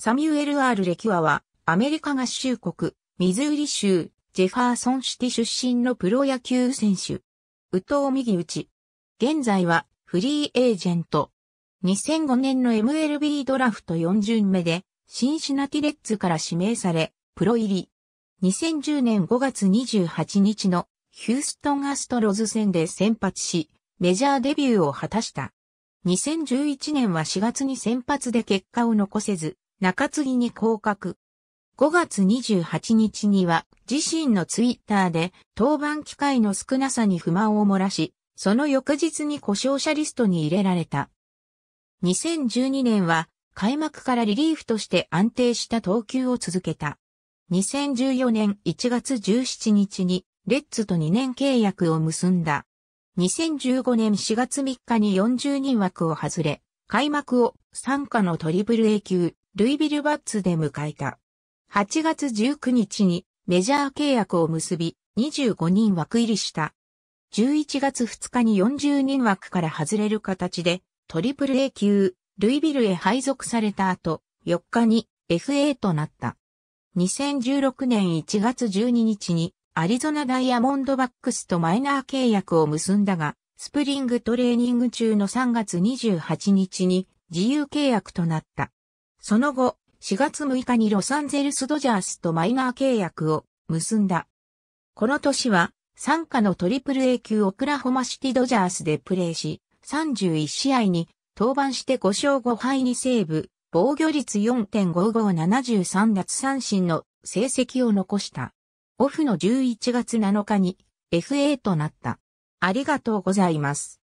サミュエル・アール・レキュアは、アメリカ合衆国、ミズーリ州、ジェファーソンシティ出身のプロ野球選手。宇藤右打ち。現在は、フリーエージェント。2005年の MLB ドラフト4巡目で、シンシナティレッツから指名され、プロ入り。2010年5月28日のヒューストンアストロズ戦で先発し、メジャーデビューを果たした。2011年は4月に先発で結果を残せず、中継ぎに降格。5月28日には自身のツイッターで登板機会の少なさに不満を漏らし、その翌日に故障者リストに入れられた。2012年は開幕からリリーフとして安定した投球を続けた。2014年1月17日にレッツと2年契約を結んだ。2015年4月3日に40人枠を外れ、開幕を参加のトリプル A 級、ルイビル・バッツで迎えた。8月19日にメジャー契約を結び、25人枠入りした。11月2日に40人枠から外れる形で、トリプル A 級、ルイビルへ配属された後、4日に FA となった。2016年1月12日にアリゾナダイヤモンドバックスとマイナー契約を結んだが、スプリングトレーニング中の3月28日に自由契約となった。その後、4月6日にロサンゼルスドジャースとマイナー契約を結んだ。この年は、参加のトリプル A 級オクラホマシティドジャースでプレーし、31試合に登板して5勝5敗にセーブ、防御率4.5573奪三振の成績を残した。オフの11月7日に FA となった。ありがとうございます。